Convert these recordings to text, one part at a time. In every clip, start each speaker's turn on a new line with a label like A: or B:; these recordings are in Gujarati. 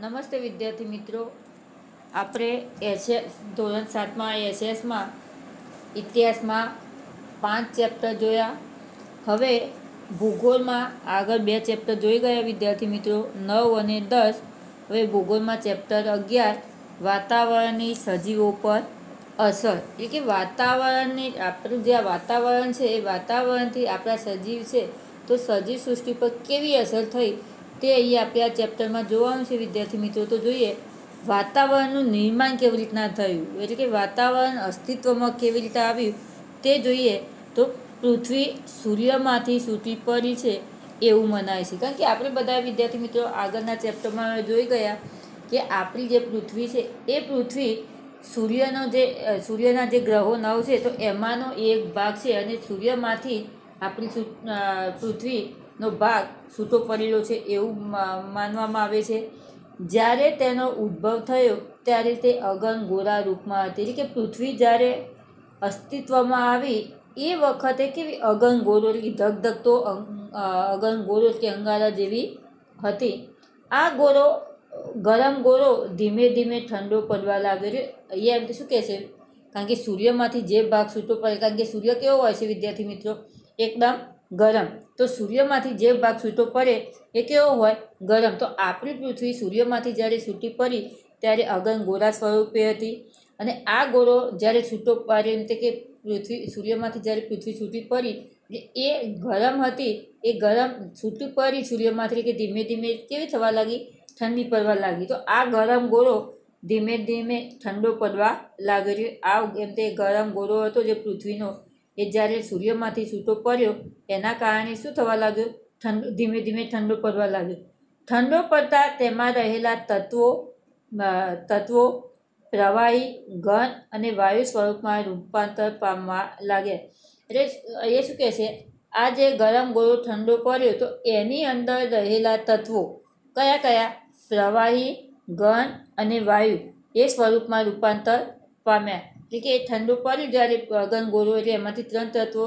A: નમસ્તે વિદ્યાર્થી મિત્રો આપણે એસએસ ધોરણ સાતમાં એસએસમાં ઇતિહાસમાં પાંચ ચેપ્ટર જોયા હવે ભૂગોળમાં આગળ બે ચેપ્ટર જોઈ ગયા વિદ્યાર્થી મિત્રો નવ અને દસ હવે ભૂગોળમાં ચેપ્ટર અગિયાર વાતાવરણની સજીવો પર અસર એટલે કે વાતાવરણની આપણું જે વાતાવરણ છે એ વાતાવરણથી આપણા સજીવ છે તો સજીવ સૃષ્ટિ પર કેવી અસર થઈ તે અહીં આ ચેપ્ટરમાં જોવાનું છે વિદ્યાર્થી મિત્રો તો જોઈએ વાતાવરણનું નિર્માણ કેવી રીતના થયું એટલે કે વાતાવરણ અસ્તિત્વમાં કેવી રીતે આવ્યું તે જોઈએ તો પૃથ્વી સૂર્યમાંથી સૂટી પડી છે એવું મનાય છે કારણ કે આપણે બધા વિદ્યાર્થી મિત્રો આગળના ચેપ્ટરમાં જોઈ ગયા કે આપણી જે પૃથ્વી છે એ પૃથ્વી સૂર્યનો જે સૂર્યના જે ગ્રહો નવ છે તો એમાંનો એક ભાગ છે અને સૂર્યમાંથી આપણી પૃથ્વી નો ભાગ સૂતો પડેલો છે એવું માનવામાં આવે છે જ્યારે તેનો ઉદ્ભવ થયો ત્યારે તે અગન ગોરા રૂપમાં હતી એટલે કે પૃથ્વી જ્યારે અસ્તિત્વમાં આવી એ વખતે કેવી અગન ગોરો એટલે ધગધગતો અગન ગોરો કે અંગારા જેવી હતી આ ગોરો ગરમ ગોરો ધીમે ધીમે ઠંડો પડવા લાગ્યો અહીંયા એમ તો શું કહે છે કારણ કે સૂર્યમાંથી જે ભાગ સૂતો પડે કારણ કે સૂર્ય કેવો હોય છે વિદ્યાર્થી મિત્રો એકદમ ગરમ તો સૂર્યમાંથી જે ભાગ છૂટો પડે એ કેવો હોય ગરમ તો આપણી પૃથ્વી સૂર્યમાંથી જ્યારે છૂટી પડી ત્યારે અગન ગોરા સ્વરૂપે હતી અને આ ગોરો જ્યારે છૂટો પડે એમ તે કે પૃથ્વી સૂર્યમાંથી જ્યારે પૃથ્વી છૂટી પડી એ ગરમ હતી એ ગરમ છૂટી પડી સૂર્યમાંથી કે ધીમે ધીમે કેવી થવા લાગી ઠંડી પડવા લાગી તો આ ગરમ ગોળો ધીમે ધીમે ઠંડો પડવા લાગે લાગ્યો આ એમ તે ગરમ ગોળો હતો જે પૃથ્વીનો એ જ્યારે સૂર્યમાંથી છૂટો પડ્યો એના કારણે શું થવા લાગ્યું ઠંડો ધીમે ધીમે ઠંડો પડવા લાગ્યો ઠંડો પડતાં તેમાં રહેલા તત્વો તત્વો પ્રવાહી ઘન અને વાયુ સ્વરૂપમાં રૂપાંતર પામવા લાગ્યા એટલે એ શું કહે છે આ જે ગરમ ગોળો ઠંડો પડ્યો તો એની અંદર રહેલા તત્વો કયા કયા પ્રવાહી ઘન અને વાયુ એ સ્વરૂપમાં રૂપાંતર પામ્યા એટલે કે એ ઠંડુ પડ્યું જ્યારે ગંગોરો એટલે એમાંથી ત્રણ તત્વો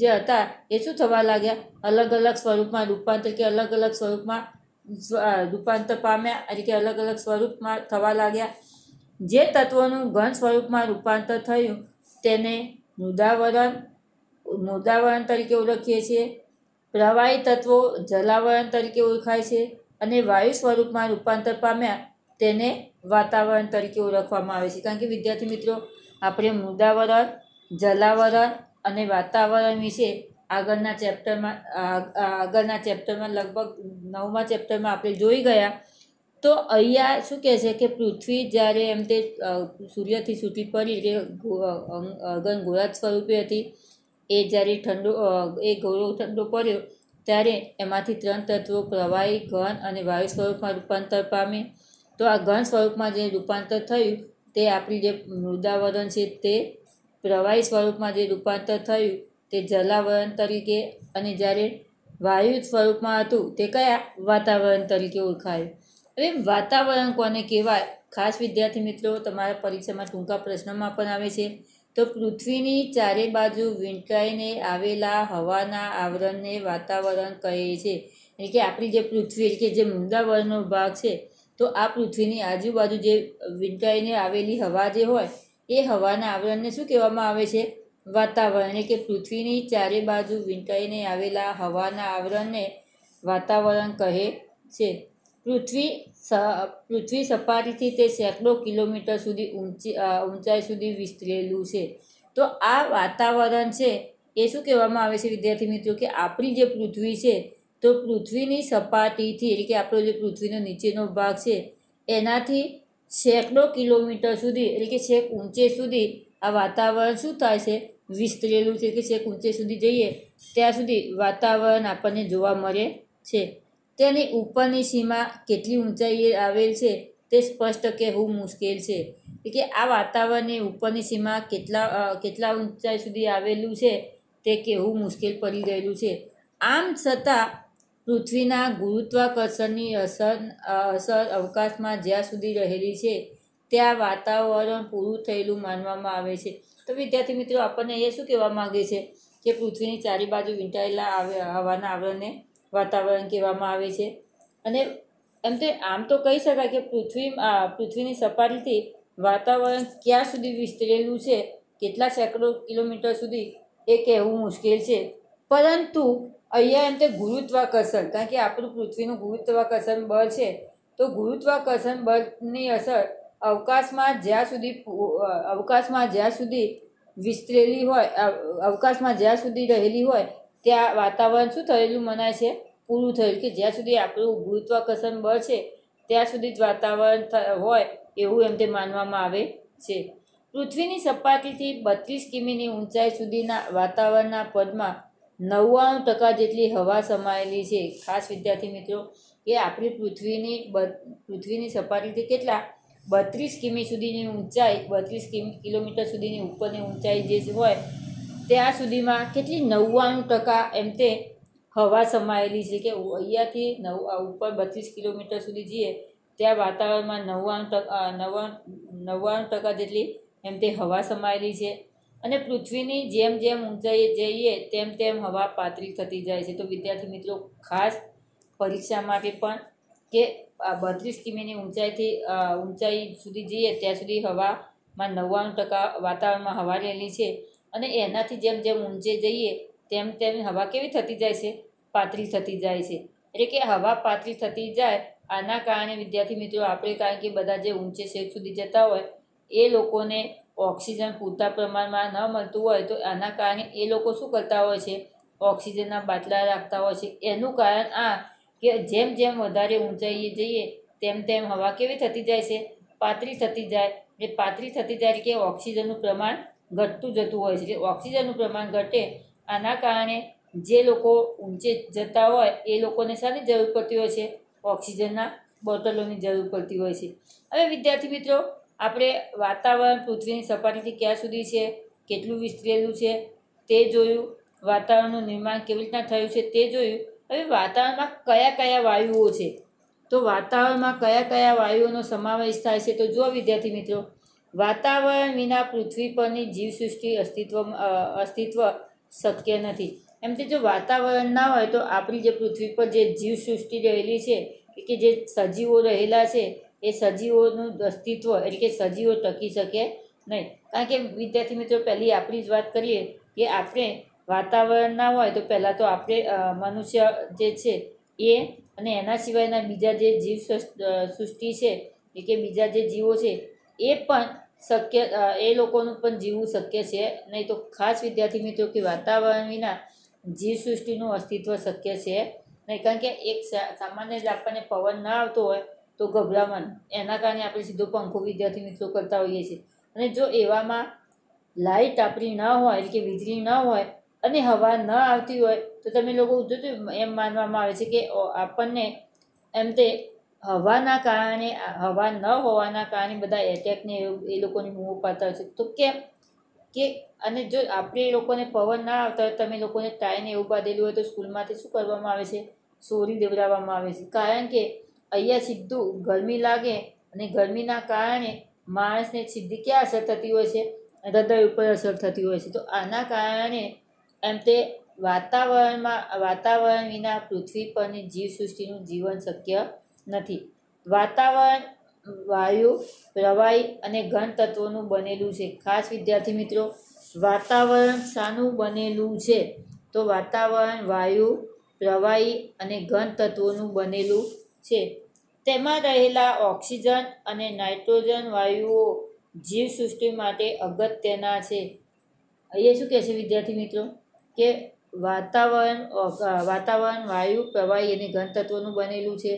A: જે હતા એ શું થવા લાગ્યા અલગ અલગ સ્વરૂપમાં રૂપાંતર કે અલગ અલગ સ્વરૂપમાં રૂપાંતર પામ્યા એટલે કે અલગ અલગ સ્વરૂપમાં થવા લાગ્યા જે તત્વોનું ઘન સ્વરૂપમાં રૂપાંતર થયું તેને મૃદાવરણ મૃદાવરણ તરીકે ઓળખીએ છીએ પ્રવાહી તત્વો જલાવરણ તરીકે ઓળખાય છે અને વાયુ સ્વરૂપમાં રૂપાંતર પામ્યા તેને વાતાવરણ તરીકે ઓળખવામાં આવે છે કારણ કે વિદ્યાર્થી મિત્રો આપણે મુદાવરણ જલાવરણ અને વાતાવરણ વિશે આગળના ચેપ્ટરમાં આગળના ચેપ્ટરમાં લગભગ નવમા ચેપ્ટરમાં આપણે જોઈ ગયા તો અહીંયા શું કહે છે કે પૃથ્વી જ્યારે એમ તે સૂર્યથી છૂટી પડી એટલે અગન ગોળા સ્વરૂપે હતી એ જ્યારે ઠંડો એ ગોળો ઠંડો પડ્યો ત્યારે એમાંથી ત્રણ તત્વો પ્રવાહી ઘન અને વાયુ સ્વરૂપમાં રૂપાંતર પામે તો આ ઘન સ્વરૂપમાં જે રૂપાંતર થયું તે આપણી જે મૃદાવરણ છે તે પ્રવાહી સ્વરૂપમાં જે રૂપાંતર થયું તે જલાવરણ તરીકે અને જ્યારે વાયુ સ્વરૂપમાં હતું તે કયા વાતાવરણ તરીકે ઓળખાયું હવે વાતાવરણ કોને કહેવાય ખાસ વિદ્યાર્થી મિત્રો તમારા પરીક્ષામાં ટૂંકા પ્રશ્નોમાં પણ આવે છે તો પૃથ્વીની ચારે બાજુ વીંટાઈને આવેલા હવાના આવરણને વાતાવરણ કહે છે એટલે કે આપણી જે પૃથ્વી એટલે કે જે મૃદાવરણનો ભાગ છે તો આ પૃથ્વીની આજુબાજુ જે વિંટાઈને આવેલી હવા જે હોય એ હવાના આવરણને શું કહેવામાં આવે છે વાતાવરણ એટલે કે પૃથ્વીની ચારે બાજુ વિંટાઈને આવેલા હવાના આવરણને વાતાવરણ કહે છે પૃથ્વી સ પૃથ્વી સપાટીથી તે સેંકડો કિલોમીટર સુધી ઊંચી ઊંચાઈ સુધી વિસ્તરેલું છે તો આ વાતાવરણ છે એ શું કહેવામાં આવે છે વિદ્યાર્થી મિત્રો કે આપણી જે પૃથ્વી છે તો પૃથ્વીની સપાટીથી એટલે કે આપણો જે પૃથ્વીનો નીચેનો ભાગ છે એનાથી સેંકડો કિલોમીટર સુધી એટલે કે છેક ઊંચે સુધી આ વાતાવરણ શું થાય છે વિસ્તરેલું છે કે છેક ઊંચે સુધી જઈએ ત્યાં સુધી વાતાવરણ આપણને જોવા મળે છે તેની ઉપરની સીમા કેટલી ઊંચાઈએ આવેલ છે તે સ્પષ્ટ કહેવું મુશ્કેલ છે એટલે કે આ વાતાવરણની ઉપરની સીમા કેટલા કેટલા ઊંચાઈ સુધી આવેલું છે તે કહેવું મુશ્કેલ પડી ગયેલું છે આમ છતાં પૃથ્વીના ગુરુત્વાકર્ષણની અસર અસર અવકાશમાં જ્યાં સુધી રહેલી છે ત્યાં વાતાવરણ પૂરું થયેલું માનવામાં આવે છે તો વિદ્યાર્થી મિત્રો આપણને એ શું કહેવા માગે છે કે પૃથ્વીની ચારી બાજુ વીંટાયેલા હવાના આવરણને વાતાવરણ કહેવામાં આવે છે અને એમ તે આમ તો કહી શકાય કે પૃથ્વી પૃથ્વીની સપાટીથી વાતાવરણ ક્યાં સુધી વિસ્તરેલું છે કેટલા સેંકડો કિલોમીટર સુધી એ કહેવું મુશ્કેલ છે પરંતુ અહીંયા એમ તે ગુરુત્વાકર્ષણ કારણ કે આપણું પૃથ્વીનું ગુરુત્વાકર્ષણ બળ છે તો ગુરુત્વાકર્ષણ બળની અસર અવકાશમાં જ્યાં સુધી અવકાશમાં જ્યાં સુધી વિસ્તરેલી હોય અવકાશમાં જ્યાં સુધી રહેલી હોય ત્યાં વાતાવરણ શું થયેલું મનાય છે પૂરું થયેલું કે જ્યાં સુધી આપણું ગુરુત્વાકર્ષણ બળ છે ત્યાં સુધી જ વાતાવરણ હોય એવું એમ તે માનવામાં આવે છે પૃથ્વીની સપાટીથી બત્રીસ કિમીની ઊંચાઈ સુધીના વાતાવરણના પદમાં નવ્વાણું ટકા જેટલી હવા સમાયેલી છે ખાસ વિદ્યાર્થી મિત્રો કે આપણી પૃથ્વીની પૃથ્વીની સપાટીથી કેટલા બત્રીસ કિમી સુધીની ઊંચાઈ બત્રીસ કિલોમીટર સુધીની ઉપરની ઊંચાઈ જે હોય ત્યાં સુધીમાં કેટલી નવ્વાણું ટકા એમ તે હવા સમાયેલી છે કે અહીંયાથી નવ ઉપર બત્રીસ કિલોમીટર સુધી જઈએ ત્યાં વાતાવરણમાં નવ્વાણું ટકા નવ્વાણું નવ્વાણું ટકા જેટલી એમ તે હવા સમાયેલી છે અને પૃથ્વીની જેમ જેમ ઊંચાઈએ જઈએ તેમ તેમ હવા પાતળી થતી જાય છે તો વિદ્યાર્થી મિત્રો ખાસ પરીક્ષા માટે પણ કે બત્રીસ કિમીની ઊંચાઈથી ઊંચાઈ સુધી જઈએ ત્યાં સુધી હવામાં નવ્વાણું ટકા વાતાવરણમાં હવા રહેલી છે અને એનાથી જેમ જેમ ઊંચે જઈએ તેમ તેમ હવા કેવી થતી જાય છે પાતળી થતી જાય છે એટલે કે હવા પાતળી થતી જાય આના કારણે વિદ્યાર્થી મિત્રો આપણે કારણ કે બધા જે ઊંચે શેખ સુધી જતા હોય એ લોકોને ઓક્સિજન પૂરતા પ્રમાણમાં ન મળતું હોય તો આના કારણે એ લોકો શું કરતા હોય છે ઓક્સિજનના બાટલા રાખતા હોય છે એનું કારણ આ કે જેમ જેમ વધારે ઊંચાઈએ જઈએ તેમ તેમ હવા કેવી થતી જાય છે પાતરી થતી જાય એ પાતળી થતી જાય કે ઓક્સિજનનું પ્રમાણ ઘટતું જતું હોય છે જે ઓક્સિજનનું પ્રમાણ ઘટે આના કારણે જે લોકો ઊંચે જતા હોય એ લોકોને શાની જરૂર પડતી હોય છે ઓક્સિજનના બોટલોની જરૂર પડતી હોય છે હવે વિદ્યાર્થી મિત્રો આપણે વાતાવરણ પૃથ્વીની સપાટીથી ક્યાં સુધી છે કેટલું વિસ્તરેલું છે તે જોયું વાતાવરણનું નિર્માણ કેવી રીતના થયું છે તે જોયું હવે વાતાવરણમાં કયા કયા વાયુઓ છે તો વાતાવરણમાં કયા કયા વાયુઓનો સમાવેશ થાય છે તો જો વિદ્યાર્થી મિત્રો વાતાવરણ વિના પૃથ્વી પરની જીવસૃષ્ટિ અસ્તિત્વ અસ્તિત્વ શક્ય નથી એમ કે જો વાતાવરણ ના હોય તો આપણી જે પૃથ્વી પર જે જીવસૃષ્ટિ રહેલી છે કે જે સજીવો રહેલા છે એ સજીવોનું અસ્તિત્વ એટલે કે સજીવો ટકી શકે નહીં કારણ કે વિદ્યાર્થી મિત્રો પહેલી આપણી જ વાત કરીએ કે આપણે વાતાવરણ ના હોય તો પહેલાં તો આપણે મનુષ્ય જે છે એ અને એના સિવાયના બીજા જે જીવ સૃષ્ટિ છે એટલે કે બીજા જે જીવો છે એ પણ શક્ય એ લોકોનું પણ જીવવું શક્ય છે નહીં તો ખાસ વિદ્યાર્થી મિત્રો કે વાતાવરણ વિના જીવ સૃષ્ટિનું અસ્તિત્વ શક્ય છે નહીં કારણ કે એક સામાન્ય જ આપણને પવન ન આવતો હોય તો ગભરામણ એના કારણે આપણે સીધો પંખો વિદ્યાર્થી મિત્રો કરતા હોઈએ છીએ અને જો એવામાં લાઇટ આપણી ન હોય એટલે કે વીજળી ન હોય અને હવા ન આવતી હોય તો તમે લોકો જોજો એમ માનવામાં આવે છે કે આપણને એમ તે હવાના કારણે હવા ન હોવાના કારણે બધા એટેકને એ લોકોની મોહ પાતા છે તો કેમ કે અને જો આપણે લોકોને પવન ના આવતા હોય તમે લોકોને ટાઈને એવું બાંધેલું હોય તો સ્કૂલમાંથી શું કરવામાં આવે છે સોરી દેવડાવવામાં આવે છે કારણ કે અહીંયા સીધું ગરમી લાગે અને ગરમીના કારણે માણસને સીધી ક્યાં અસર થતી હોય છે હૃદય ઉપર અસર થતી હોય છે તો આના કારણે એમ તે વાતાવરણમાં વાતાવરણ વિના પૃથ્વી પરની જીવસૃષ્ટિનું જીવન શક્ય નથી વાતાવરણ વાયુ પ્રવાહી અને ઘન તત્વોનું બનેલું છે ખાસ વિદ્યાર્થી મિત્રો વાતાવરણ શાનું બનેલું છે તો વાતાવરણ વાયુ પ્રવાહી અને ઘન તત્વોનું બનેલું છે તેમાં રહેલા ઓક્સિજન અને નાઇટ્રોજન વાયુઓ જીવસૃષ્ટિ માટે અગત્યના છે એ શું કહે છે વિદ્યાર્થી મિત્રો કે વાતાવરણ વાતાવરણ વાયુ પ્રવાહી અને ઘનતત્વનું બનેલું છે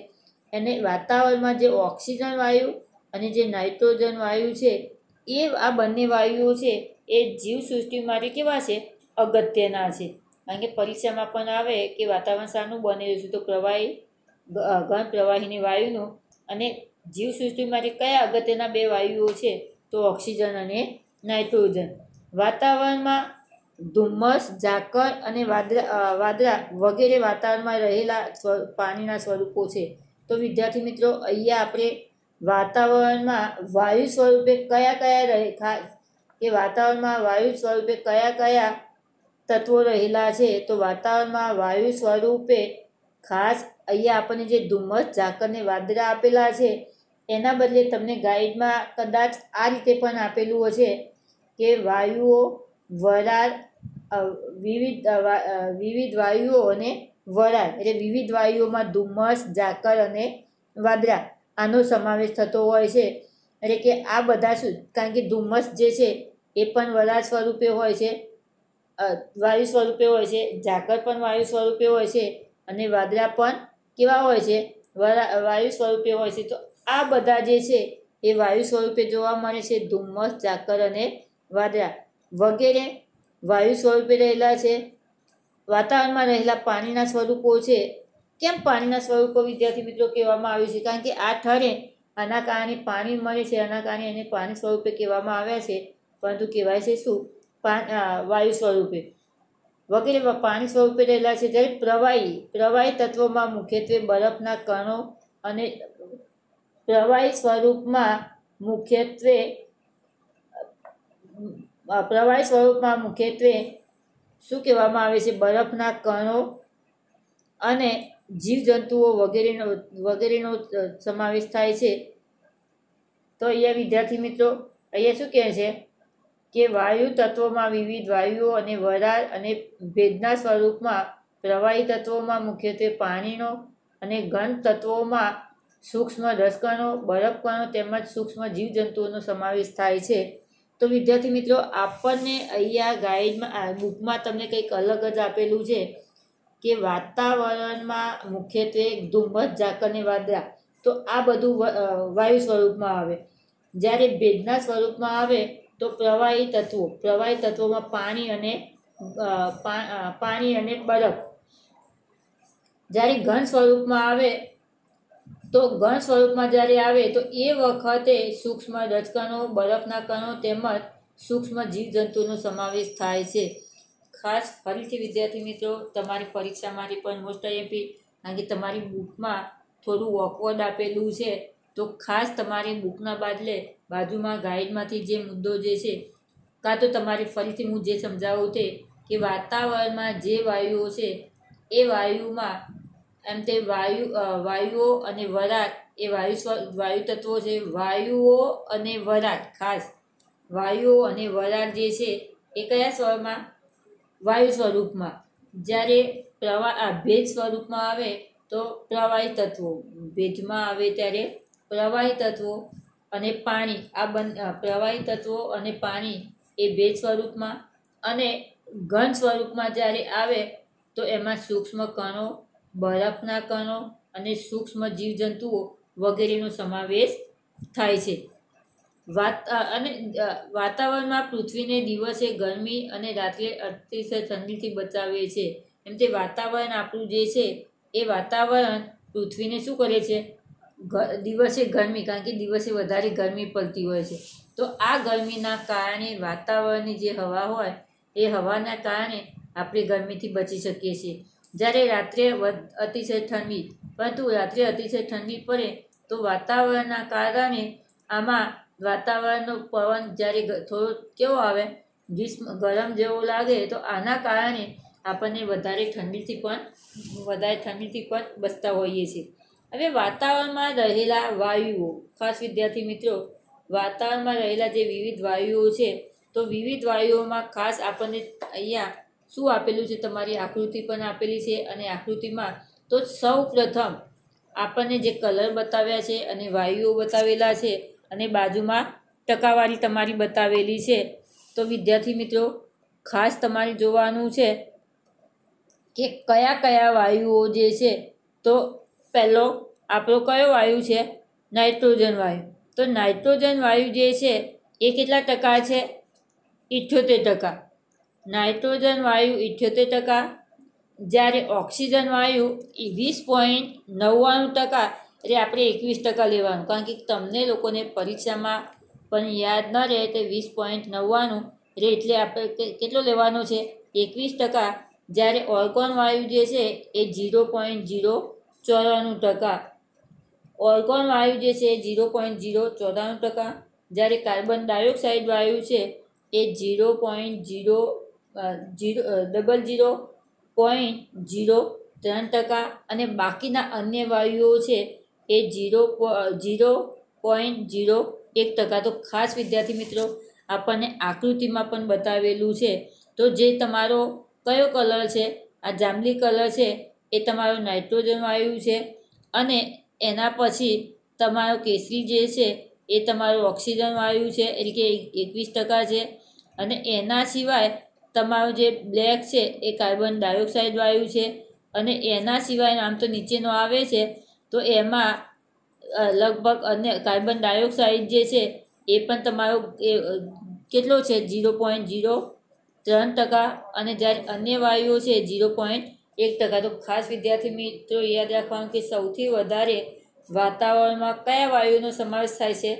A: અને વાતાવરણમાં જે ઓક્સિજન વાયુ અને જે નાઇટ્રોજન વાયુ છે એ આ બંને વાયુઓ છે એ જીવસૃષ્ટિ માટે કેવા છે અગત્યના છે કારણ કે પરીક્ષામાં પણ આવે કે વાતાવરણ સારું બનેલું છે તો પ્રવાહી ઘન પ્રવાહીની વાયુનો અને જીવસૃષ્ટિ માટે કયા અગત્યના બે વાયુઓ છે તો ઓક્સિજન અને નાઇટ્રોજન વાતાવરણમાં ધુમ્મસ ઝાકળ અને વાદરા વાદરા વગેરે વાતાવરણમાં રહેલા પાણીના સ્વરૂપો છે તો વિદ્યાર્થી મિત્રો અહીંયા આપણે વાતાવરણમાં વાયુ સ્વરૂપે કયા કયા રહે ખાસ કે વાતાવરણમાં વાયુ સ્વરૂપે કયા કયા તત્વો રહેલા છે તો વાતાવરણમાં વાયુ સ્વરૂપે ખાસ અહીંયા આપણને જે ધુમ્મસ ઝાકરને વાદળા આપેલા છે એના બદલે તમને ગાઈડમાં કદાચ આ રીતે પણ આપેલું હશે કે વાયુઓ વરાળ વિવિધ વિવિધ વાયુઓ અને વરાળ એટલે વિવિધ વાયુઓમાં ધુમ્મસ ઝાકર અને વાદળા આનો સમાવેશ થતો હોય છે એટલે કે આ બધા શું કારણ કે ધુમ્મસ જે છે એ પણ વરાળ સ્વરૂપે હોય છે વાયુ સ્વરૂપે હોય છે ઝાકર પણ વાયુ સ્વરૂપે હોય છે અને વાદળા પણ કેવા હોય છે વાયુ સ્વરૂપે હોય છે તો આ બધા જે છે એ વાયુ સ્વરૂપે જોવા મળે છે ધુમ્મસ ઝાકર અને વાદળા વગેરે વાયુ સ્વરૂપે રહેલા છે વાતાવરણમાં રહેલા પાણીના સ્વરૂપો છે કેમ પાણીના સ્વરૂપો વિદ્યાર્થી મિત્રો કહેવામાં આવ્યું છે કારણ કે આ ઠરે આના કારણે પાણી મળે છે આના કારણે એને પાણી સ્વરૂપે કહેવામાં આવ્યા છે પરંતુ કહેવાય છે શું વાયુ સ્વરૂપે વગેરે પાણી સ્વરૂપે રહેલા છે જ્યારે પ્રવાહી પ્રવાહી તત્વોમાં મુખ્યત્વે બરફના કણો અને પ્રવાહી સ્વરૂપમાં મુખ્યત્વે પ્રવાહી સ્વરૂપમાં મુખ્યત્વે શું કહેવામાં આવે છે બરફના કણો અને જીવજંતુઓ વગેરેનો વગેરેનો સમાવેશ થાય છે તો અહીંયા વિદ્યાર્થી મિત્રો અહીંયા શું કહે છે કે વાયુ તત્વોમાં વિવિધ વાયુઓ અને વરાળ અને ભેદના સ્વરૂપમાં પ્રવાહી તત્વોમાં મુખ્યત્વે પાણીનો અને ઘન તત્વોમાં સૂક્ષ્મ રસકણો બરફકણો તેમજ સૂક્ષ્મ જીવજંતુઓનો સમાવેશ થાય છે તો વિદ્યાર્થી મિત્રો આપણને અહીંયા ગાઈડમાં બુકમાં તમને કંઈક અલગ જ આપેલું છે કે વાતાવરણમાં મુખ્યત્વે ધુમ્મસ ઝાકરને વાદળા તો આ બધું વાયુ સ્વરૂપમાં આવે જ્યારે ભેદના સ્વરૂપમાં આવે તો પ્રવાહી તત્વો પ્રવાહી તત્વોમાં પાણી અને પાણી અને બરફ જ્યારે ઘન સ્વરૂપમાં આવે તો ઘન સ્વરૂપમાં જ્યારે આવે તો એ વખતે સૂક્ષ્મ રજકણો બરફના કણો તેમજ સૂક્ષ્મ જીવજંતુનો સમાવેશ થાય છે ખાસ ફરીથી વિદ્યાર્થી મિત્રો તમારી પરીક્ષામાંથી પણ મોસ્ટ એમપી કારણ કે તમારી બુકમાં થોડું વોકવર્ડ આપેલું છે તો ખાસ તમારી બુકના બદલે બાજુમાં ગાઈડમાંથી જે મુદ્દો જે છે કાં તો તમારે ફરીથી હું જે સમજાવું છે કે વાતાવરણમાં જે વાયુઓ છે એ વાયુમાં એમ તે વાયુ વાયુઓ અને વરાટ એ વાયુ વાયુ તત્વો છે વાયુઓ અને વરાટ ખાસ વાયુઓ અને વરાક જે છે એ કયા સ્વરમાં વાયુ સ્વરૂપમાં જ્યારે પ્રવાહ આ ભેજ સ્વરૂપમાં આવે તો પ્રવાહી તત્વો ભેજમાં આવે ત્યારે પ્રવાહી તત્વો અને પાણી આ બન પ્રવાહી તત્વો અને પાણી એ ભેજ સ્વરૂપમાં અને ઘન સ્વરૂપમાં જ્યારે આવે તો એમાં સૂક્ષ્મ કણો બરફના કણો અને સૂક્ષ્મ જીવજંતુઓ વગેરેનો સમાવેશ થાય છે વાત અને વાતાવરણમાં પૃથ્વીને દિવસે ગરમી અને રાત્રે અતિશય ઠંડીથી બચાવે છે એમ તે વાતાવરણ આપણું જે છે એ વાતાવરણ પૃથ્વીને શું કરે છે દિવસે ગરમી કારણ કે દિવસે વધારે ગરમી પડતી હોય છે તો આ ગરમીના કારણે વાતાવરણની જે હવા હોય એ હવાના કારણે આપણે ગરમીથી બચી શકીએ છીએ જ્યારે રાત્રે અતિશય ઠંડી પરંતુ રાત્રે અતિશય ઠંડી પડે તો વાતાવરણના કારણે આમાં વાતાવરણનો પવન જ્યારે થોડો કેવો આવે ગ્રીષ્મ ગરમ જેવો લાગે તો આના કારણે આપણને વધારે ઠંડીથી પણ વધારે ઠંડીથી પણ બચતા હોઈએ છીએ હવે વાતાવરણમાં રહેલા વાયુઓ ખાસ વિદ્યાર્થી મિત્રો વાતાવરણમાં રહેલા જે વિવિધ વાયુઓ છે તો વિવિધ વાયુઓમાં ખાસ આપણને અહીંયા શું આપેલું છે તમારી આકૃતિ પણ આપેલી છે અને આકૃતિમાં તો સૌ પ્રથમ આપણને જે કલર બતાવ્યા છે અને વાયુઓ બતાવેલા છે અને બાજુમાં ટકાવારી તમારી બતાવેલી છે તો વિદ્યાર્થી મિત્રો ખાસ તમારે જોવાનું છે કે કયા કયા વાયુઓ જે છે તો પહેલો આપણો કયો વાયુ છે નાઇટ્રોજન વાયુ તો નાઇટ્રોજન વાયુ જે છે એ કેટલા ટકા છે ઇઠ્યોતેર ટકા નાઇટ્રોજન વાયુ ઇઠ્યોતેર ટકા જ્યારે ઓક્સિજન વાયુ એ વીસ પોઈન્ટ નવ્વાણું ટકા એટલે આપણે એકવીસ ટકા લેવાનું કારણ કે તમને લોકોને પરીક્ષામાં પણ યાદ ન રહે તે વીસ પોઈન્ટ નવ્વાણું એટલે આપણે કેટલો લેવાનો છે એકવીસ ટકા જ્યારે ઓર્ગોન વાયુ જે છે એ ઝીરો પોઈન્ટ ઝીરો ચોરાણું ટકા ઓર્ગોન વાયુ જે છે ઝીરો પોઈન્ટ ઝીરો ચોરાણું ટકા જ્યારે કાર્બન ડાયોક્સાઇડ વાયુ છે એ zero point zero zero double zero point zero ત્રણ ટકા અને બાકીના અન્ય વાયુઓ છે એ ઝીરો ઝીરો પોઈન્ટ ઝીરો એક ટકા તો ખાસ વિદ્યાર્થી મિત્રો આપણને આકૃતિમાં પણ બતાવેલું છે તો જે તમારો કયો કલર છે આ જાંબલી કલર છે એ તમારું નાઇટ્રોજન વાયુ છે અને એના પછી તમારો કેસરી જે છે એ તમારું ઓક્સિજન વાયુ છે એટલે કે એકવીસ ટકા છે અને એના સિવાય તમારું જે બ્લેક છે એ કાર્બન ડાયોક્સાઇડ વાયુ છે અને એના સિવાય આમ તો નીચેનો આવે છે તો એમાં લગભગ અને કાર્બન ડાયોક્સાઇડ જે છે એ પણ તમારો કેટલો છે ઝીરો પોઈન્ટ ઝીરો ત્રણ ટકા અને જ્યારે અન્ય વાયુઓ છે ઝીરો પોઈન્ટ એક ટકા તો ખાસ વિદ્યાર્થી મિત્રો યાદ રાખવાનું કે સૌથી વધારે વાતાવરણમાં કયા વાયુનો સમાવેશ થાય છે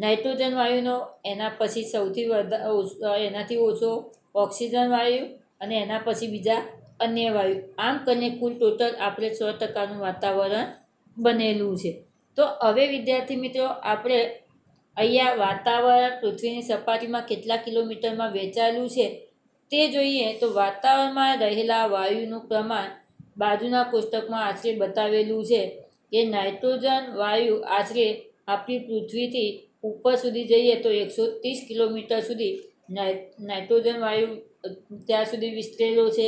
A: નાઇટ્રોજન વાયુનો એના પછી સૌથી વધારે એનાથી ઓછો ઓક્સિજન વાયુ અને એના પછી બીજા અન્ય વાયુ આમ કરીને કુલ ટોટલ આપણે છ ટકાનું વાતાવરણ બનેલું છે તો હવે વિદ્યાર્થી મિત્રો આપણે અહીંયા વાતાવરણ પૃથ્વીની સપાટીમાં કેટલા કિલોમીટરમાં વેચાયેલું છે તે જોઈએ તો વાતાવરણમાં રહેલા વાયુનું પ્રમાણ બાજુના કોષ્ટકમાં આશરે બતાવેલું છે કે નાઇટ્રોજન વાયુ આશરે આપણી પૃથ્વીથી ઉપર સુધી જઈએ તો એકસો ત્રીસ કિલોમીટર સુધી નાઇટ્રોજન વાયુ ત્યાં સુધી વિસ્તરેલો છે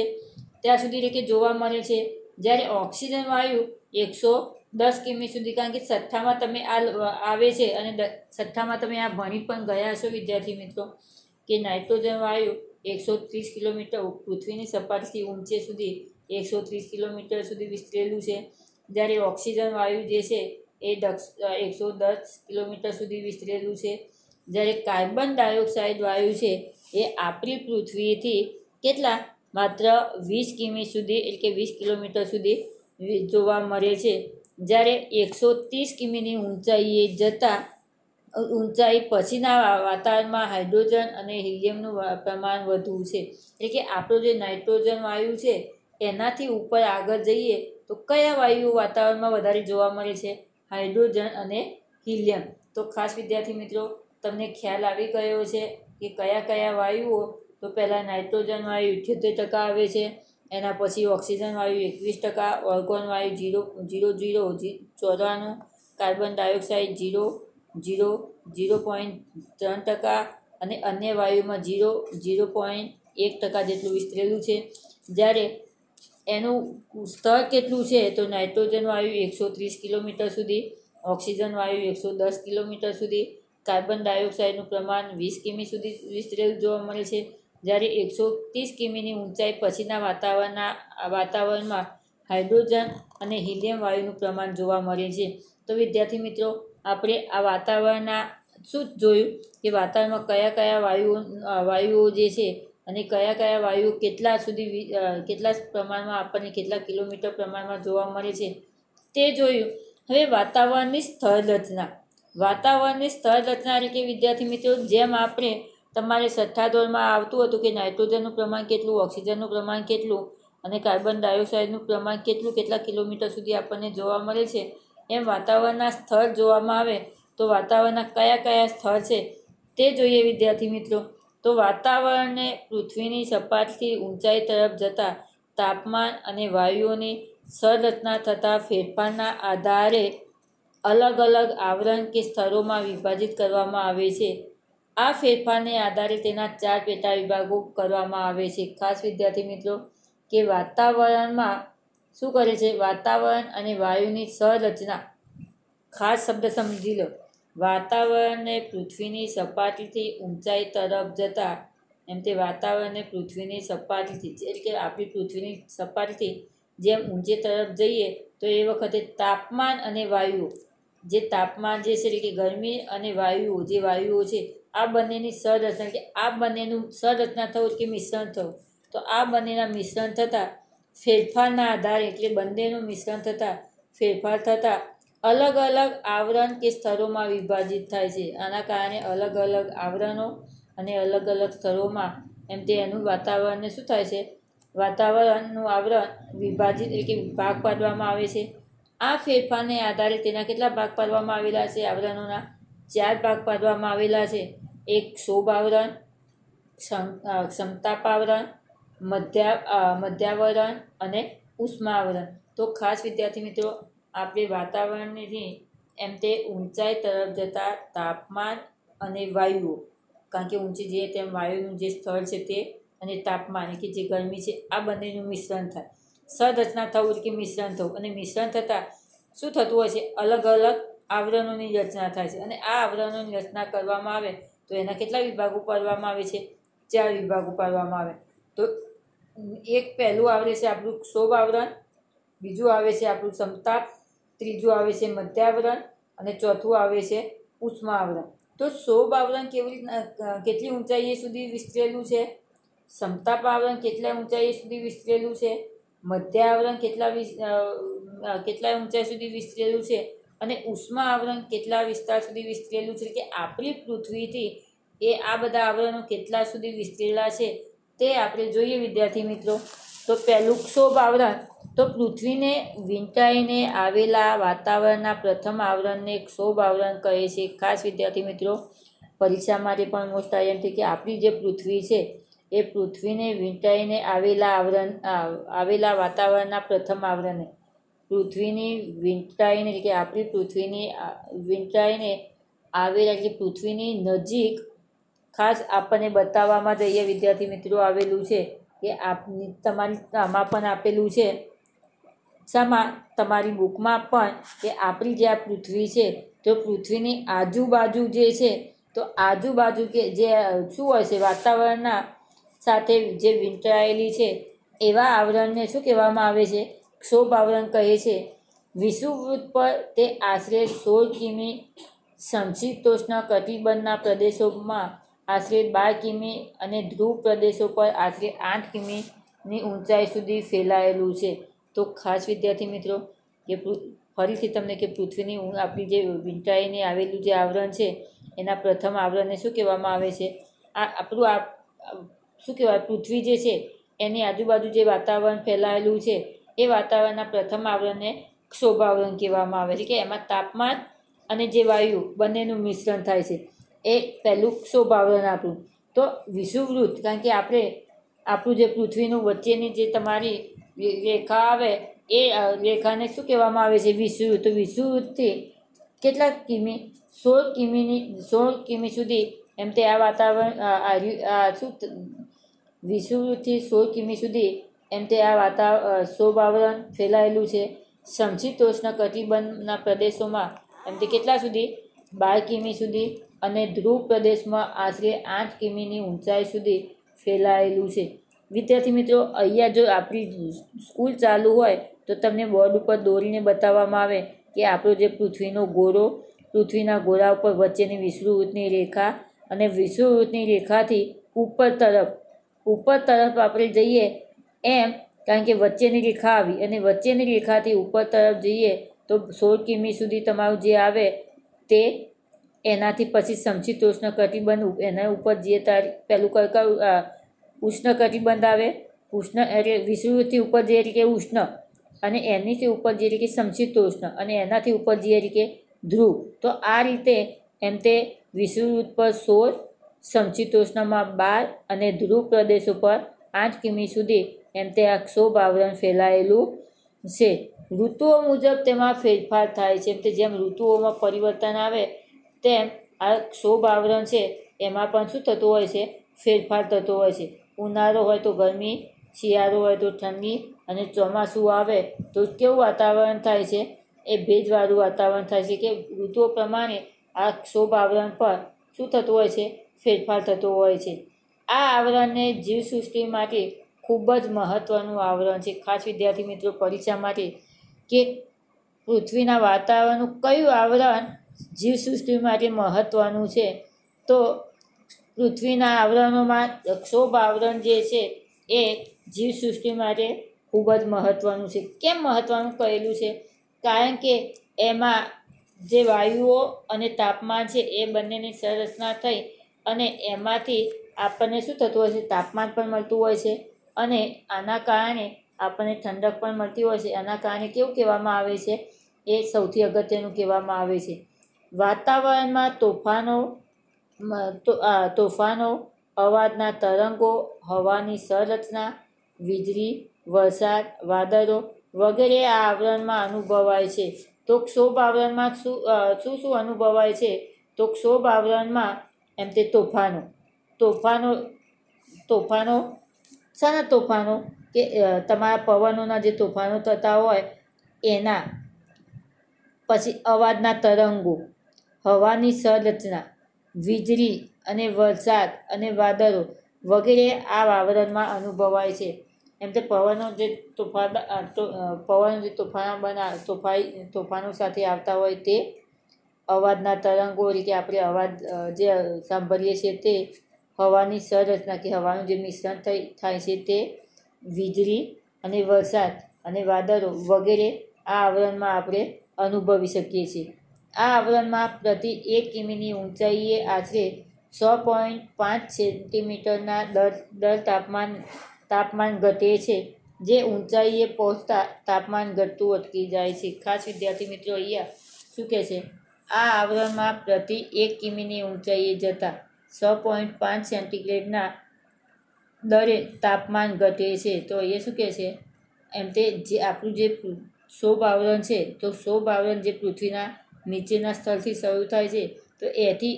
A: ત્યાં સુધી એટલે કે જોવા મળે છે જ્યારે ઓક્સિજન વાયુ એકસો દસ કિમી સુધી કારણ કે છઠ્ઠામાં તમે આ આવે છે અને છઠ્ઠામાં તમે આ ભણી પણ ગયા છો વિદ્યાર્થી મિત્રો કે નાઇટ્રોજન વાયુ એકસો ત્રીસ કિલોમીટર પૃથ્વીની સપાટીથી ઊંચે સુધી એકસો ત્રીસ કિલોમીટર સુધી વિસ્તરેલું છે જ્યારે ઓક્સિજન વાયુ જે છે એ દક્ષ એકસો દસ કિલોમીટર સુધી વિસ્તરેલું છે જ્યારે કાર્બન ડાયોક્સાઇડ વાયુ છે એ આપણી પૃથ્વીથી કેટલા માત્ર વીસ કિમી સુધી એટલે કે વીસ કિલોમીટર સુધી જોવા મળે છે જ્યારે એકસો ત્રીસ કિમીની ઊંચાઈએ જતાં ઊંચાઈ પછીના વાતાવરણમાં હાઇડ્રોજન અને હિલિયમનું પ્રમાણ વધુ છે એટલે કે આપણો જે નાઇટ્રોજન વાયુ છે એનાથી ઉપર આગળ જઈએ તો કયા વાયુ વાતાવરણમાં વધારે જોવા મળે છે હાઇડ્રોજન અને હિલિયમ તો ખાસ વિદ્યાર્થી મિત્રો તમને ખ્યાલ આવી ગયો છે કે કયા કયા વાયુઓ તો પહેલાં નાઇટ્રોજન વાયુ ઇઠ્યોતેર ટકા આવે છે એના પછી ઓક્સિજન વાયુ એકવીસ ટકા ઓર્ગોન વાયુ જીરો ઝીરો ઝીરો ચોરાણું carbon dioxide zero zero zero point ત્રણ ટકા અને અન્ય વાયુમાં જીરો જીરો પોઈન્ટ એક ટકા જેટલું વિસ્તરેલું છે જ્યારે એનું સ્તર કેટલું છે તો નાઇટ્રોજન વાયુ એકસો ત્રીસ કિલોમીટર સુધી ઓક્સિજન વાયુ એકસો દસ કિલોમીટર સુધી કાર્બન ડાયોક્સાઇડનું પ્રમાણ વીસ કિમી સુધી વિસ્તરેલું જોવા મળે છે જ્યારે એકસો ત્રીસ કિમીની ઊંચાઈ પછીના વાતાવરણના વાતાવરણમાં હાઇડ્રોજન અને હિલિયમ વાયુનું પ્રમાણ જોવા મળે છે તો વિદ્યાર્થી મિત્રો આપણે આ વાતાવરણના શું જોયું કે વાતાવરણમાં કયા કયા વાયુઓ વાયુઓ જે છે અને કયા કયા વાયુઓ કેટલા સુધી કેટલા પ્રમાણમાં આપણને કેટલા કિલોમીટર પ્રમાણમાં જોવા મળે છે તે જોયું હવે વાતાવરણની સ્થળ રચના વાતાવરણની સ્થળ રચના એટલે કે વિદ્યાર્થી મિત્રો જેમ આપણે તમારે છઠ્ઠા ધોરણમાં આવતું હતું કે નાઇટ્રોજનનું પ્રમાણ કેટલું ઓક્સિજનનું પ્રમાણ કેટલું અને કાર્બન ડાયોક્સાઇડનું પ્રમાણ કેટલું કેટલા કિલોમીટર સુધી આપણને જોવા મળે છે એમ વાતાવરણના સ્થળ જોવામાં આવે તો વાતાવરણના કયા કયા સ્થળ છે તે જોઈએ વિદ્યાર્થી મિત્રો તો વાતાવરણને પૃથ્વીની સપાટથી ઊંચાઈ તરફ જતાં તાપમાન અને વાયુઓની સંરચના થતા ફેરફારના આધારે અલગ અલગ આવરણ કે સ્થળોમાં વિભાજિત કરવામાં આવે છે આ ફેરફારને આધારે તેના ચાર પેટા વિભાગો કરવામાં આવે છે ખાસ વિદ્યાર્થી મિત્રો કે વાતાવરણમાં શું કરે છે વાતાવરણ અને વાયુની સંરચના ખાસ શબ્દ સમજી લો વાતાવરણને પૃથ્વીની સપાટીથી ઊંચાઈ તરફ જતાં એમ તે વાતાવરણને પૃથ્વીની સપાટીથી એટલે કે આપણી પૃથ્વીની સપાટીથી જેમ ઊંચે તરફ જઈએ તો એ વખતે તાપમાન અને વાયુઓ જે તાપમાન જે છે એટલે કે ગરમી અને વાયુઓ જે વાયુઓ છે આ બંનેની સંરચના કે આ બંનેનું સંરચના થવું કે મિશ્રણ થવું તો આ બંનેના મિશ્રણ થતાં ફેરફારના આધારે એટલે બંનેનું મિશ્રણ થતાં ફેરફાર થતાં અલગ અલગ આવરણ કે સ્તરોમાં વિભાજિત થાય છે આના કારણે અલગ અલગ આવરણો અને અલગ અલગ સ્તરોમાં એમ તે એનું વાતાવરણને શું થાય છે વાતાવરણનું આવરણ વિભાજિત એટલે કે ભાગ પાડવામાં આવે છે આ ફેરફારને આધારે તેના કેટલા ભાગ પાડવામાં આવેલા છે આવરણોના ચાર ભાગ પાડવામાં આવેલા છે એક શોભ આવરણ ક્ષમતાપ આવરણ મધ્યા મધ્યાવરણ અને ઉષ્માવરણ તો ખાસ વિદ્યાર્થી મિત્રો આપણે વાતાવરણની એમ તે ઊંચાઈ તરફ જતાં તાપમાન અને વાયુઓ કારણ કે ઊંચી જઈએ તેમ વાયુનું જે સ્થળ છે તે અને તાપમાન કે જે ગરમી છે આ બંનેનું મિશ્રણ થાય સદરચના થવું કે મિશ્રણ થવું અને મિશ્રણ થતાં શું થતું હોય છે અલગ અલગ આવરણોની રચના થાય છે અને આ આવરણોની રચના કરવામાં આવે તો એના કેટલા વિભાગો પાડવામાં આવે છે ચાર વિભાગો પાડવામાં આવે તો એક પહેલું આવરે છે આપણું ક્ષોભ આવરણ બીજું આવે છે આપણું સમતાપ ત્રીજું આવે છે મધ્યાવરણ અને ચોથું આવે છે ઉષ્મા આવરણ તો શોભ આવરણ કેવી રીતના કેટલી ઊંચાઈએ સુધી વિસ્તરેલું છે સમતાપ આવરણ કેટલા ઊંચાઈએ સુધી વિસ્તરેલું છે મધ્ય આવરણ કેટલા કેટલા ઊંચાઈ સુધી વિસ્તરેલું છે અને ઉષ્મા આવરણ કેટલા વિસ્તાર સુધી વિસ્તરેલું છે કે આપણી પૃથ્વીથી એ આ બધા આવરણો કેટલા સુધી વિસ્તરેલા છે તે આપણે જોઈએ વિદ્યાર્થી મિત્રો તો પહેલું ક્ષોભ આવરણ તો પૃથ્વીને વિંટાઈને આવેલા વાતાવરણના પ્રથમ આવરણને ક્ષોભ આવરણ કહે છે ખાસ વિદ્યાર્થી મિત્રો પરીક્ષા માટે પણ મોસ્ટ આઈએમથી કે આપણી જે પૃથ્વી છે એ પૃથ્વીને વિંટાઈને આવેલા આવરણ આવેલા વાતાવરણના પ્રથમ આવરણને પૃથ્વીની વિંટાઈને એટલે કે આપણી પૃથ્વીની વિંટાઈને આવેલા એટલે પૃથ્વીની નજીક ખાસ આપણને બતાવવામાં જ અહીંયા વિદ્યાર્થી મિત્રો આવેલું છે કે આપની તમારી આમાં પણ આપેલું છે શામાં તમારી બુકમાં પણ કે આપણી જે આ પૃથ્વી છે તો પૃથ્વીની આજુબાજુ જે છે તો આજુબાજુ કે જે શું હોય છે વાતાવરણના સાથે જે વિંટરાયેલી છે એવા આવરણને શું કહેવામાં આવે છે ક્ષોભ આવરણ કહે છે વિષુવૃત્ત પર તે આશરે સોળ કિમી સમશીતોષ્ણ કટિબંધના પ્રદેશોમાં આશરે બાર કિમી અને ધ્રુવ પ્રદેશો પર આશરે આઠ કિમીની ઊંચાઈ સુધી ફેલાયેલું છે તો ખાસ વિદ્યાર્થી મિત્રો કે ફરીથી તમને કે પૃથ્વીની આપણી જે વિંટાઈને આવેલું જે આવરણ છે એના પ્રથમ આવરણને શું કહેવામાં આવે છે આ આપણું આ શું કહેવાય પૃથ્વી જે છે એની આજુબાજુ જે વાતાવરણ ફેલાયેલું છે એ વાતાવરણના પ્રથમ આવરણને ક્ષોભાવરણ કહેવામાં આવે છે કે એમાં તાપમાન અને જે વાયુ બંનેનું મિશ્રણ થાય છે એ પહેલું ક્ષોભાવન આપણું તો વિષુવવૃત્ત કારણ કે આપણે આપણું જે પૃથ્વીનું વચ્ચેની જે તમારી રેખા આવે એ રેખાને શું કહેવામાં આવે છે વિષુવૃત્ત વિષુવૃત્તથી કેટલા કિમી સોળ કિમીની સોળ કિમી સુધી એમ તે આ વાતાવરણ આ શું વિષુવૃત્તથી સોળ કિમી સુધી એમ તે આ વાતાવરણ શોભાવરણ ફેલાયેલું છે સમશીતોષ્ણ કટિબંધના પ્રદેશોમાં એમ તે કેટલા સુધી બાર કિમી સુધી અને ધ્રુવ પ્રદેશમાં આશરે આઠ કિમીની ઊંચાઈ સુધી ફેલાયેલું છે વિદ્યાર્થી મિત્રો અહીંયા જો આપણી સ્કૂલ ચાલુ હોય તો તમને બોર્ડ ઉપર દોરીને બતાવવામાં આવે કે આપણો જે પૃથ્વીનો ગોરો પૃથ્વીના ગોરા ઉપર વચ્ચેની વિષુવૃત્તની રેખા અને વિષુવૃત્તની રેખાથી ઉપર તરફ ઉપર તરફ આપણે જઈએ એમ કારણ કે વચ્ચેની રેખા આવી અને વચ્ચેની રેખાથી ઉપર તરફ જઈએ તો સોળ કિમી સુધી તમારું જે આવે તે એનાથી પછી સમશીતોષ્ણ ઉષ્ણકટિબંધ એના ઉપર જે તારીખ પહેલું કયું કયું કટિબંધ આવે ઉષ્ણ એટલે વિષુવૃત્તિ ઉપર જે રીતે ઉષ્ણ અને એનીથી ઉપર જે રીતે સમશીતોષ્ણ અને એનાથી ઉપર જે રીતે ધ્રુવ તો આ રીતે એમ તે વિષુવૃત્ત પર સોળ સમશીતોષ્ણમાં બાર અને ધ્રુવ પ્રદેશ ઉપર આઠ કિમી સુધી એમ તે આ ક્ષોભ આવરણ ફેલાયેલું છે ઋતુઓ મુજબ તેમાં ફેરફાર થાય છે એમ તે જેમ ઋતુઓમાં પરિવર્તન આવે તેમ આ ક્ષોભ આવરણ છે એમાં પણ શું થતું હોય છે ફેરફાર થતો હોય છે ઉનાળો હોય તો ગરમી શિયાળો હોય તો ઠંડી અને ચોમાસું આવે તો કેવું વાતાવરણ થાય છે એ ભેજવાળું વાતાવરણ થાય છે કે ઋતુઓ પ્રમાણે આ ક્ષોભ આવરણ પર શું થતું હોય છે ફેરફાર થતો હોય છે આ આવરણને જીવસૃષ્ટિ માટે ખૂબ જ મહત્ત્વનું આવરણ છે ખાસ વિદ્યાર્થી મિત્રો પરીક્ષા માટે કે પૃથ્વીના વાતાવરણનું કયું આવરણ જીવસૃષ્ટિ માટે મહત્ત્વનું છે તો પૃથ્વીના આવરણોમાં દક્ષોભ આવરણ જે છે એ જીવસૃષ્ટિ માટે ખૂબ જ મહત્ત્વનું છે કેમ મહત્ત્વનું કહેલું છે કારણ કે એમાં જે વાયુઓ અને તાપમાન છે એ બંનેની સંરચના થઈ અને એમાંથી આપણને શું થતું હોય છે તાપમાન પણ મળતું હોય છે અને આના કારણે આપણને ઠંડક પણ મળતી હોય છે આના કારણે કેવું કહેવામાં આવે છે એ સૌથી અગત્યનું કહેવામાં આવે છે વાતાવરણમાં તોફાનો તોફાનો અવાજના તરંગો હવાની સંરચના વીજળી વરસાદ વાદળો વગેરે આ આવરણમાં અનુભવાય છે તો ક્ષોભ આવરણમાં શું શું શું અનુભવાય છે તો ક્ષોભ આવરણમાં એમ તે તોફાનો તોફાનો તોફાનો શાના તોફાનો કે તમારા પવનોના જે તોફાનો થતા હોય એના પછી અવાજના તરંગો હવાની સંરચના વીજળી અને વરસાદ અને વાદળો વગેરે આ વાવરણમાં અનુભવાય છે એમ તો પવનો જે તોફાન પવનો જે તોફાનો બના તોફાઈ તોફાનો સાથે આવતા હોય તે અવાજના તરંગો રીતે આપણે અવાજ જે સાંભળીએ છીએ તે હવાની સંરચના કે હવાનું જે મિશ્રણ થઈ થાય છે તે વીજળી અને વરસાદ અને વાદળો વગેરે આ આવરણમાં આપણે અનુભવી શકીએ છીએ આ આવરણમાં પ્રતિ એક કિમીની ઊંચાઈએ આશરે સો પોઈન્ટ પાંચ સેન્ટીમીટરના દર દર તાપમાન તાપમાન ઘટે છે જે ઊંચાઈએ પહોંચતા તાપમાન ઘટતું અટકી જાય છે ખાસ વિદ્યાર્થી મિત્રો અહીંયા શું કહે છે આ આવરણમાં પ્રતિ એક કિમીની ઊંચાઈએ જતાં સો પોઈન્ટ પાંચ સેન્ટીગ્રેડના દરે તાપમાન ઘટે છે તો એ શું કહે છે એમ તે જે આપણું જે શોભ આવરણ છે તો શોભ આવરણ જે પૃથ્વીના નીચેના સ્થળથી શરૂ થાય છે તો એથી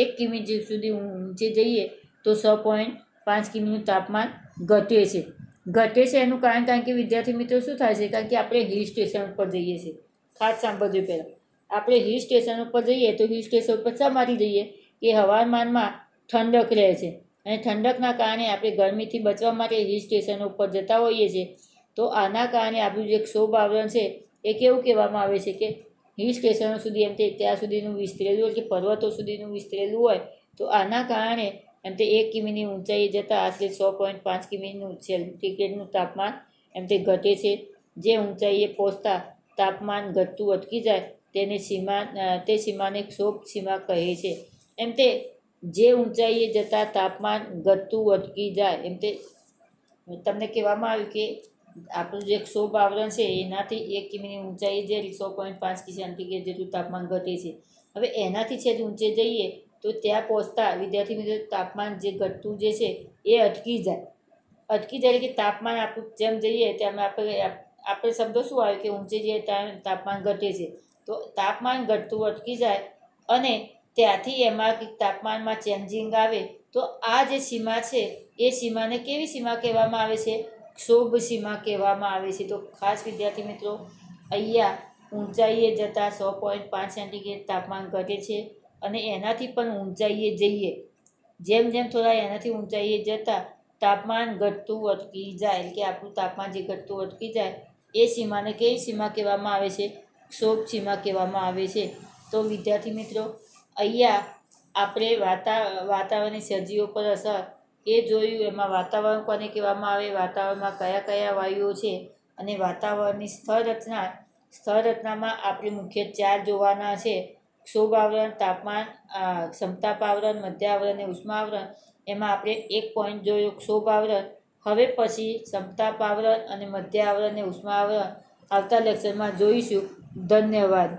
A: એક કિમી સુધી નીચે જઈએ તો છ પોઈન્ટ પાંચ કિમીનું તાપમાન ઘટે છે ઘટે છે એનું કારણ કારણ કે વિદ્યાર્થી મિત્રો શું થાય છે કારણ કે આપણે હિલ સ્ટેશન ઉપર જઈએ છીએ ખાસ સાંભળજો પહેલાં આપણે હિલ સ્ટેશન ઉપર જઈએ તો હિલ સ્ટેશન ઉપર શા મારી જઈએ કે હવામાનમાં ઠંડક રહે છે અને ઠંડકના કારણે આપણે ગરમીથી બચવા માટે હિલ સ્ટેશન ઉપર જતા હોઈએ છીએ તો આના કારણે આપણું જે ક્ષોભ આવરણ છે એ કેવું કહેવામાં આવે છે કે હિલ સ્ટેશનો સુધી એમ તે ત્યાં સુધીનું વિસ્તરેલું હોય કે પર્વતો સુધીનું વિસ્તરેલું હોય તો આના કારણે એમ તે એક કિમીની ઊંચાઈએ જતાં આશરે સો પોઈન્ટ પાંચ કિમીનું સેન્ટીગ્રેડનું તાપમાન એમ તે ઘટે છે જે ઊંચાઈએ પહોંચતા તાપમાન ઘટતું અટકી જાય તેને સીમા તે સીમાને ક્ષોભ સીમા કહે છે એમ તે જે ઊંચાઈએ જતાં તાપમાન ઘટતું અટકી જાય એમ તે તમને કહેવામાં આવ્યું કે આપણું જે ક્ષોભ આવરણ છે એનાથી એક કિમીની ઊંચાઈ જે સો પોઈન્ટ પાંચ કિસી સેન્ટીગ્રેડ જેટલું તાપમાન ઘટે છે હવે એનાથી છે જ ઊંચે જઈએ તો ત્યાં પહોંચતા વિદ્યાર્થી મિત્રો તાપમાન જે ઘટતું જે છે એ અટકી જાય અટકી જાય કે તાપમાન આપણું જેમ જઈએ તેમ આપણે આપણે શબ્દો શું આવે કે ઊંચે જઈએ તાપમાન ઘટે છે તો તાપમાન ઘટતું અટકી જાય અને ત્યાંથી એમાં તાપમાનમાં ચેન્જિંગ આવે તો આ જે સીમા છે એ સીમાને કેવી સીમા કહેવામાં આવે છે સીમા કહેવામાં આવે છે તો ખાસ વિદ્યાર્થી મિત્રો અહીંયા ઊંચાઈએ જતાં સો પોઈન્ટ પાંચ સેન્ટીગ્રેડ તાપમાન ઘટે છે અને એનાથી પણ ઊંચાઈએ જઈએ જેમ જેમ થોડા એનાથી ઊંચાઈએ જતાં તાપમાન ઘટતું અટકી જાય એટલે કે આપણું તાપમાન જે ઘટતું અટકી જાય એ સીમાને કઈ સીમા કહેવામાં આવે છે ક્ષોભ સીમા કહેવામાં આવે છે તો વિદ્યાર્થી મિત્રો અહીંયા આપણે વાતા વાતાવરણની સજીવો પર અસર એ જોયું એમાં વાતાવરણ કોને કહેવામાં આવે વાતાવરણમાં કયા કયા વાયુઓ છે અને વાતાવરણની સ્થળ રચના સ્થળ રચનામાં આપણે મુખ્ય ચાર જોવાના છે ક્ષોભ આવરણ તાપમાન ક્ષમતાપ આવરણ મધ્યાવરણ અને ઉષ્માવરણ એમાં આપણે એક પોઈન્ટ જોયો ક્ષોભ આવરણ હવે પછી ક્ષમતાપ આવરણ અને મધ્યાવરણ અને ઉષ્માવરણ આવતા લેક્ચરમાં જોઈશું ધન્યવાદ